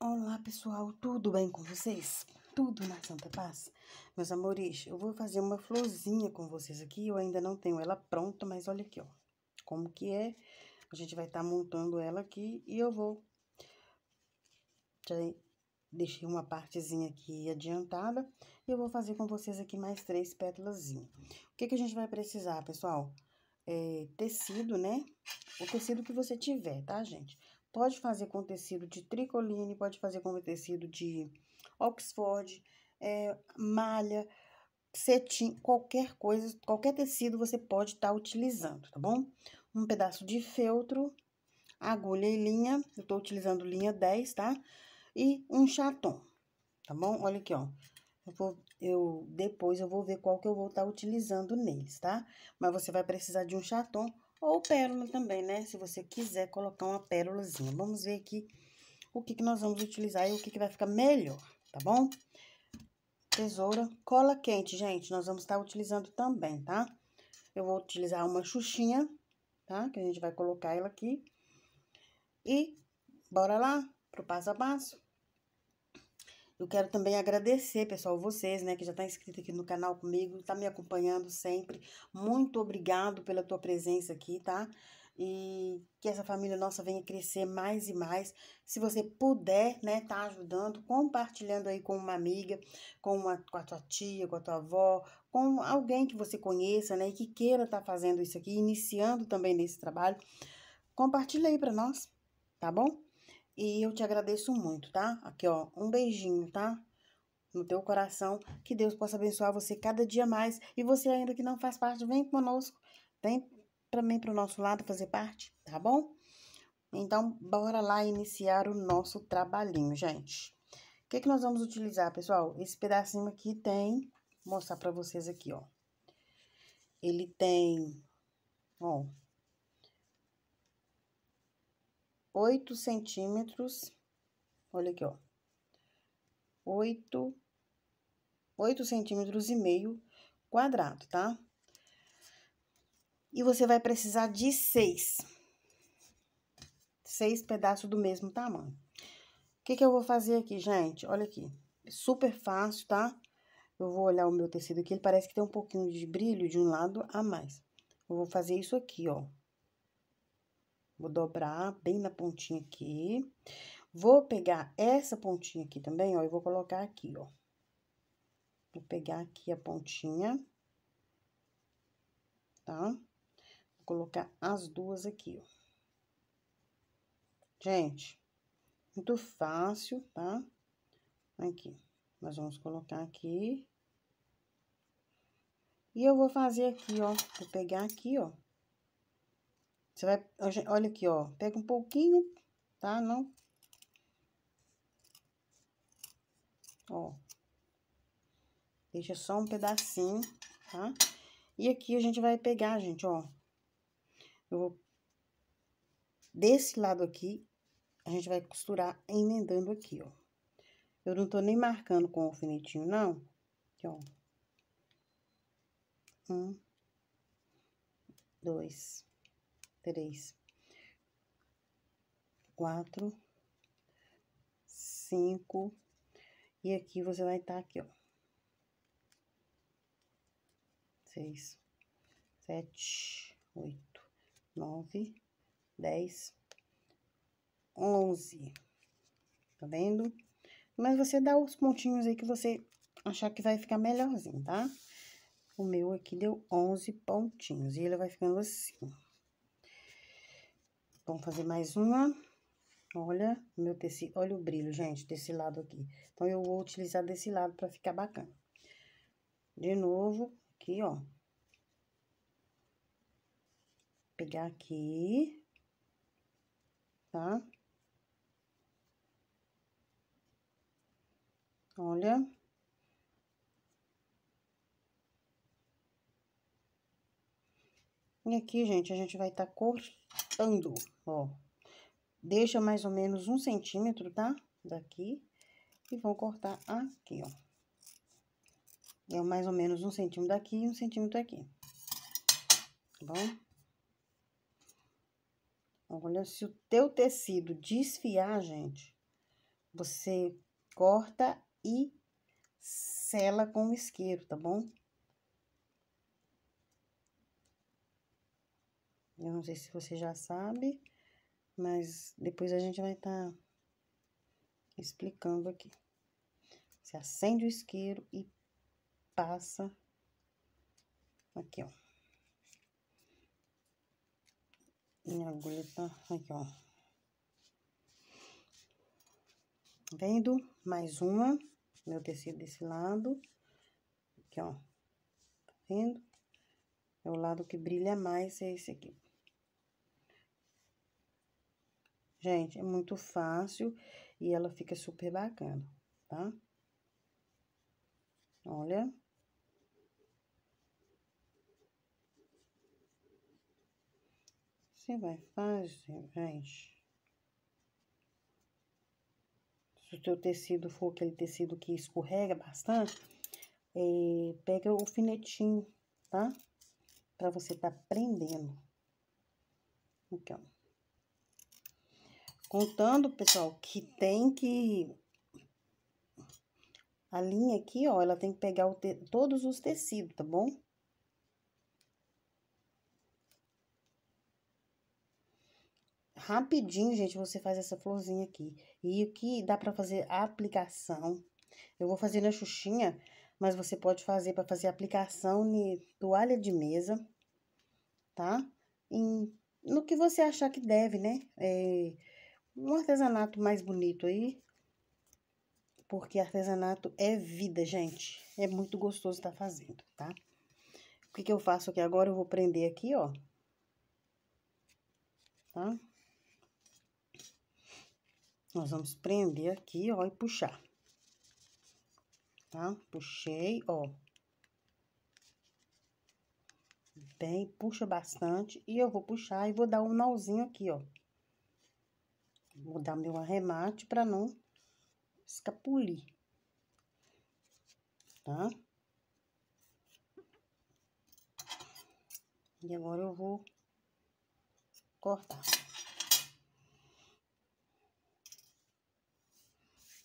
Olá pessoal, tudo bem com vocês? Tudo na Santa Paz? Meus amores, eu vou fazer uma florzinha com vocês aqui, eu ainda não tenho ela pronta, mas olha aqui, ó, como que é. A gente vai estar tá montando ela aqui e eu vou... Já deixei uma partezinha aqui adiantada e eu vou fazer com vocês aqui mais três pétalazinhas. O que que a gente vai precisar, pessoal? é, tecido, né? O tecido que você tiver, tá, gente? Pode fazer com tecido de tricoline, pode fazer com tecido de Oxford, é, malha, cetim, qualquer coisa, qualquer tecido você pode estar tá utilizando, tá bom? Um pedaço de feltro, agulha e linha, eu tô utilizando linha 10, tá? E um chaton, tá bom? Olha aqui, ó. Eu, vou, eu depois eu vou ver qual que eu vou estar tá utilizando neles, tá? Mas você vai precisar de um chaton ou pérola também, né? Se você quiser colocar uma pérolazinha. Vamos ver aqui o que, que nós vamos utilizar e o que, que vai ficar melhor, tá bom? Tesoura, cola quente, gente, nós vamos estar tá utilizando também, tá? Eu vou utilizar uma xuxinha, tá? Que a gente vai colocar ela aqui. E bora lá pro passo a passo. Eu quero também agradecer, pessoal, vocês, né, que já tá inscrito aqui no canal comigo, tá me acompanhando sempre. Muito obrigado pela tua presença aqui, tá? E que essa família nossa venha crescer mais e mais. Se você puder, né, tá ajudando, compartilhando aí com uma amiga, com, uma, com a tua tia, com a tua avó, com alguém que você conheça, né, e que queira estar tá fazendo isso aqui, iniciando também nesse trabalho, compartilha aí para nós, tá bom? E eu te agradeço muito, tá? Aqui, ó, um beijinho, tá? No teu coração, que Deus possa abençoar você cada dia mais. E você ainda que não faz parte, vem conosco, vem pra para o nosso lado fazer parte, tá bom? Então, bora lá iniciar o nosso trabalhinho, gente. O que, que nós vamos utilizar, pessoal? Esse pedacinho aqui tem, vou mostrar para vocês aqui, ó. Ele tem, ó, 8 centímetros, olha aqui, ó, 8, 8 centímetros e meio quadrado, tá? E você vai precisar de seis, seis pedaços do mesmo tamanho. O que que eu vou fazer aqui, gente? Olha aqui, é super fácil, tá? Eu vou olhar o meu tecido aqui, ele parece que tem um pouquinho de brilho de um lado a mais. Eu vou fazer isso aqui, ó. Vou dobrar bem na pontinha aqui. Vou pegar essa pontinha aqui também, ó, e vou colocar aqui, ó. Vou pegar aqui a pontinha, tá? Vou colocar as duas aqui, ó. Gente, muito fácil, tá? Aqui, nós vamos colocar aqui. E eu vou fazer aqui, ó, vou pegar aqui, ó, você vai, olha aqui, ó, pega um pouquinho, tá? Não. Ó. Deixa só um pedacinho, tá? E aqui a gente vai pegar, gente, ó. Eu vou... Desse lado aqui, a gente vai costurar emendando aqui, ó. Eu não tô nem marcando com o alfinetinho, não. Aqui, ó. Um. Dois três, quatro, cinco, e aqui você vai estar tá aqui, ó. Seis, sete, oito, nove, dez, onze, tá vendo? Mas você dá os pontinhos aí que você achar que vai ficar melhorzinho, tá? O meu aqui deu 11 pontinhos e ele vai ficando assim. Vamos fazer mais uma. Olha meu tecido, olha o brilho, gente, desse lado aqui. Então, eu vou utilizar desse lado pra ficar bacana. De novo, aqui, ó. Pegar aqui, tá? Olha. E aqui, gente, a gente vai estar tá cortando, ó. Deixa mais ou menos um centímetro, tá? Daqui. E vão cortar aqui, ó. É mais ou menos um centímetro daqui e um centímetro aqui. Tá bom? Olha, se o teu tecido desfiar, gente, você corta e sela com o isqueiro, tá bom? Eu não sei se você já sabe, mas depois a gente vai estar tá explicando aqui. Você acende o isqueiro e passa aqui, ó. Minha agulha tá aqui, ó. Vendo mais uma, meu tecido desse lado. Aqui, ó. Tá vendo? É o lado que brilha mais, é esse aqui. Gente, é muito fácil e ela fica super bacana, tá? Olha. Você vai fazer, gente. Se o teu tecido for aquele tecido que escorrega bastante, é, pega o finetinho, tá? Pra você tá prendendo. Aqui, ó. Contando, pessoal, que tem que... A linha aqui, ó, ela tem que pegar te... todos os tecidos, tá bom? Rapidinho, gente, você faz essa florzinha aqui. E o que dá pra fazer a aplicação. Eu vou fazer na xuxinha, mas você pode fazer para fazer aplicação de toalha de mesa, tá? Em, no que você achar que deve, né? É, um artesanato mais bonito aí. Porque artesanato é vida, gente. É muito gostoso estar tá fazendo, tá? O que, que eu faço aqui agora? Eu vou prender aqui, ó. Tá? Nós vamos prender aqui, ó, e puxar. Tá? Puxei, ó. Bem, puxa bastante. E eu vou puxar e vou dar um nozinho aqui, ó. Vou dar meu arremate para não escapulir, tá? E agora eu vou cortar.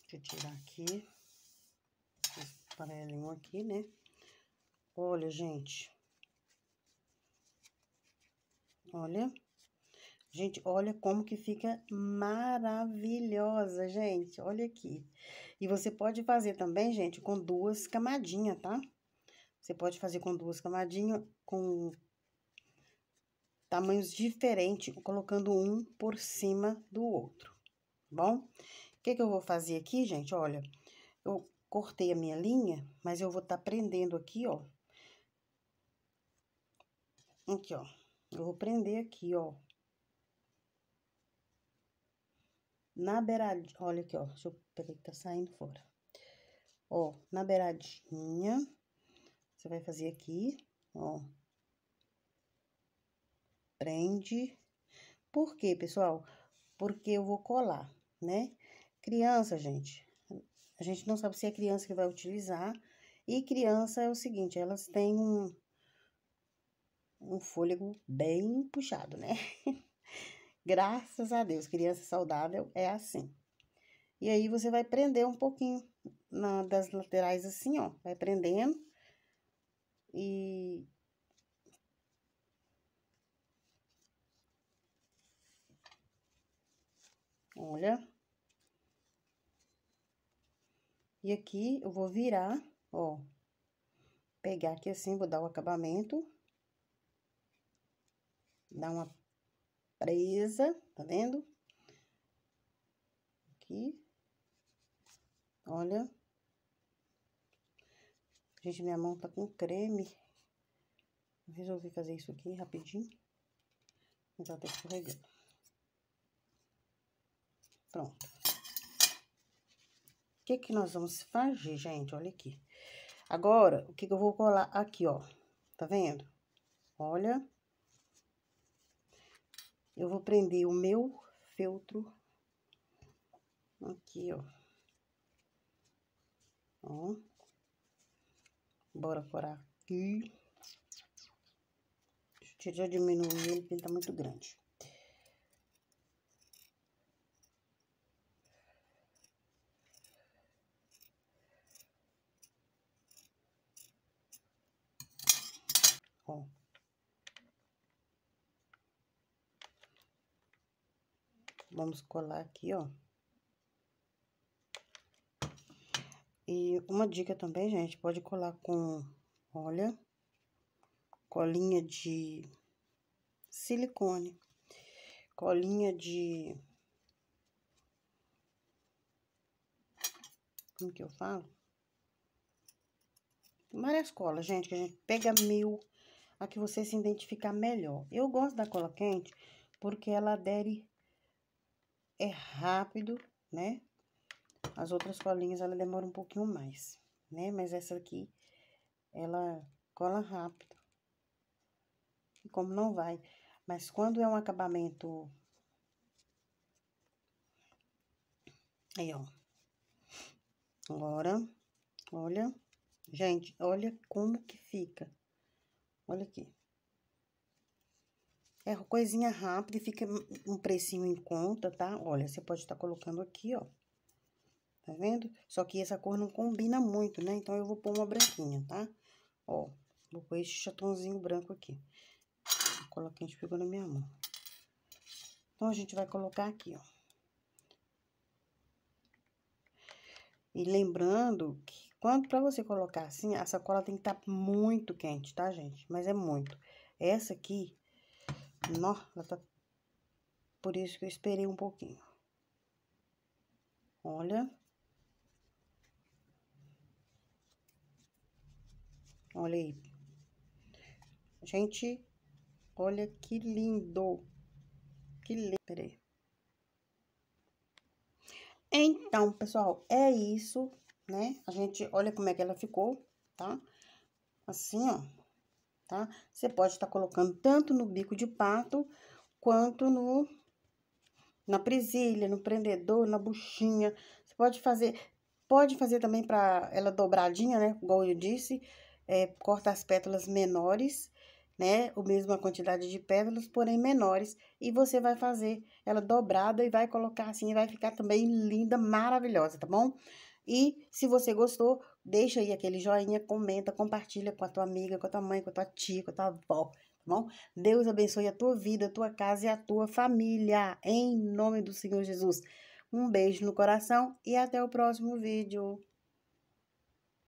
Deixa eu tirar aqui esse aparelhinho aqui, né? Olha, gente. Olha. Gente, olha como que fica maravilhosa, gente. Olha aqui. E você pode fazer também, gente, com duas camadinhas, tá? Você pode fazer com duas camadinhas, com tamanhos diferentes, colocando um por cima do outro, tá bom? O que que eu vou fazer aqui, gente? Olha, eu cortei a minha linha, mas eu vou tá prendendo aqui, ó. Aqui, ó. Eu vou prender aqui, ó, na beiradinha, olha aqui, ó, deixa eu pegar que tá saindo fora. Ó, na beiradinha, você vai fazer aqui, ó. Prende. Por quê, pessoal? Porque eu vou colar, né? Criança, gente, a gente não sabe se é criança que vai utilizar. E criança é o seguinte, elas têm um, um fôlego bem puxado, né? Graças a Deus, criança saudável é assim. E aí você vai prender um pouquinho na, das laterais assim, ó. Vai prendendo. E... Olha. E aqui eu vou virar, ó. Pegar aqui assim, vou dar o acabamento. Dar uma presa, tá vendo? Aqui. Olha. Gente, minha mão tá com creme. Resolvi fazer isso aqui rapidinho. já ela tá escorregando. Pronto. O que que nós vamos fazer, gente? Olha aqui. Agora, o que que eu vou colar aqui, ó. Tá vendo? Olha. Olha. Eu vou prender o meu feltro aqui, ó. Ó. Bora furar aqui. Deixa eu já diminuir ele, porque ele tá muito grande. vamos colar aqui, ó. E uma dica também, gente, pode colar com, olha, colinha de silicone, colinha de... Como que eu falo? Várias colas, gente, que a gente pega mil, a que você se identificar melhor. Eu gosto da cola quente porque ela adere é rápido, né? As outras colinhas, ela demora um pouquinho mais, né? Mas essa aqui, ela cola rápido. E como não vai... Mas quando é um acabamento... Aí, ó. Agora, olha. Gente, olha como que fica. Olha aqui. É coisinha rápida e fica um precinho em conta, tá? Olha, você pode estar tá colocando aqui, ó. Tá vendo? Só que essa cor não combina muito, né? Então, eu vou pôr uma branquinha, tá? Ó, vou pôr esse chatonzinho branco aqui. Coloquei, a gente pegou na minha mão. Então, a gente vai colocar aqui, ó. E lembrando que quando para você colocar assim, a sacola tem que estar tá muito quente, tá, gente? Mas é muito. Essa aqui, Nó, ela tá... Por isso que eu esperei um pouquinho. Olha. Olha aí. Gente, olha que lindo. Que lindo. Peraí. Então, pessoal, é isso, né? A gente, olha como é que ela ficou, tá? Assim, ó tá? Você pode estar tá colocando tanto no bico de pato, quanto no na presilha, no prendedor, na buchinha. Você pode fazer, pode fazer também para ela dobradinha, né? Igual eu disse, é, corta as pétalas menores, né? O mesma quantidade de pétalas, porém menores. E você vai fazer ela dobrada e vai colocar assim, e vai ficar também linda, maravilhosa, tá bom? E se você gostou, Deixa aí aquele joinha, comenta, compartilha com a tua amiga, com a tua mãe, com a tua tia, com a tua avó, tá bom? Deus abençoe a tua vida, a tua casa e a tua família, em nome do Senhor Jesus. Um beijo no coração e até o próximo vídeo.